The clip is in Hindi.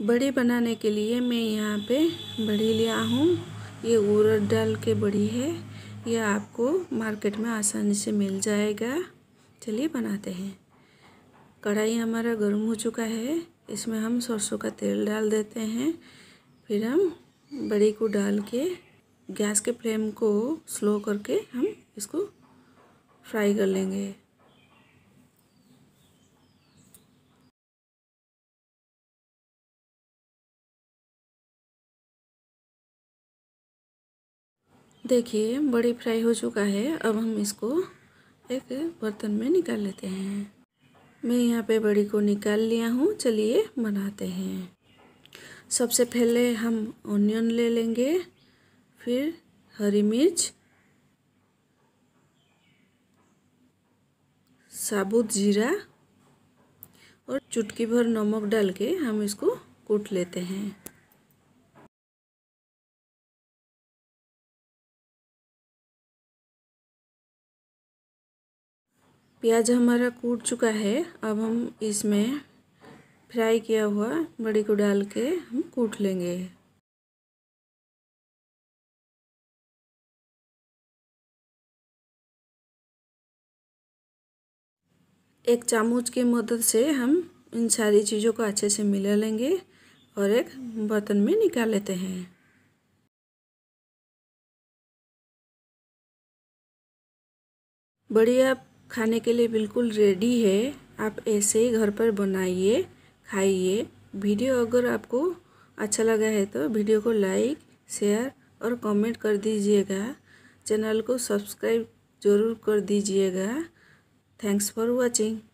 बड़ी बनाने के लिए मैं यहाँ पे बड़ी लिया हूँ ये उड़द डाल के बड़ी है ये आपको मार्केट में आसानी से मिल जाएगा चलिए बनाते हैं कढ़ाई हमारा गर्म हो चुका है इसमें हम सरसों का तेल डाल देते हैं फिर हम बड़ी को डाल के गैस के फ्लेम को स्लो करके हम इसको फ्राई कर लेंगे देखिए बड़ी फ्राई हो चुका है अब हम इसको एक बर्तन में निकाल लेते हैं मैं यहाँ पे बड़ी को निकाल लिया हूँ चलिए बनाते हैं सबसे पहले हम ऑनियन ले लेंगे फिर हरी मिर्च साबुत जीरा और चुटकी भर नमक डाल के हम इसको कूट लेते हैं प्याज हमारा कूट चुका है अब हम इसमें फ्राई किया हुआ बड़ी को डाल के हम कूट लेंगे एक चामच की मदद से हम इन सारी चीज़ों को अच्छे से मिला लेंगे और एक बर्तन में निकाल लेते हैं बढ़िया खाने के लिए बिल्कुल रेडी है आप ऐसे ही घर पर बनाइए खाइए वीडियो अगर आपको अच्छा लगा है तो वीडियो को लाइक शेयर और कमेंट कर दीजिएगा चैनल को सब्सक्राइब ज़रूर कर दीजिएगा थैंक्स फॉर वाचिंग